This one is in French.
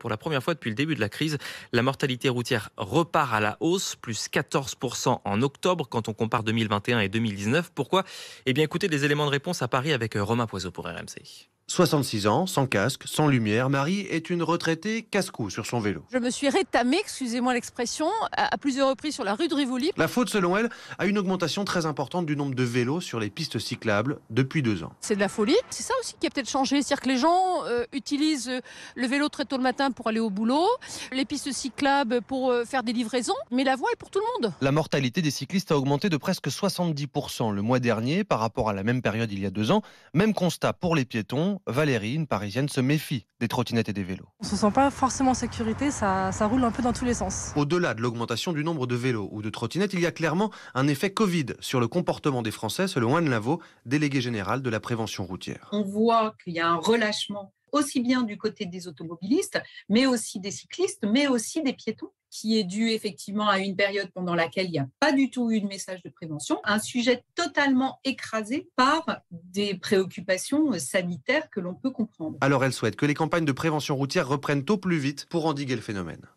pour la première fois depuis le début de la crise. La mortalité routière repart à la hausse, plus 14% en octobre quand on compare 2021 et 2019. Pourquoi Eh bien écoutez des éléments de réponse à Paris avec euh, Romain Poiseau pour RMC. 66 ans, sans casque, sans lumière, Marie est une retraitée casse-cou sur son vélo. Je me suis rétamé excusez-moi l'expression, à plusieurs reprises sur la rue de Rivoli. La faute, selon elle, a une augmentation très importante du nombre de vélos sur les pistes cyclables depuis deux ans. C'est de la folie. C'est ça aussi qui a peut-être changé. C'est-à-dire que les gens euh, utilisent euh, le vélo très tôt le matin pour aller au boulot, les pistes cyclables pour euh, faire des livraisons, mais la voie est pour tout le monde. La mortalité des cyclistes a augmenté de presque 70% le mois dernier par rapport à la même période il y a deux ans. Même constat pour les piétons, Valérie, une parisienne, se méfie des trottinettes et des vélos. On se sent pas forcément en sécurité, ça, roule un peu dans tous les sens. Au-delà de l'augmentation du nombre de vélos ou de trottinettes, il y a clairement un effet Covid sur le comportement des Français, selon Anne Lavaux, déléguée générale de la prévention routière. On voit qu'il y a un relâchement aussi bien du côté des automobilistes, mais aussi des cyclistes, mais aussi des piétons qui est dû effectivement à une période pendant laquelle il n'y a pas du tout eu de message de prévention, un sujet totalement écrasé par des préoccupations euh, sanitaires que l'on peut comprendre. Alors elle souhaite que les campagnes de prévention routière reprennent au plus vite pour endiguer le phénomène.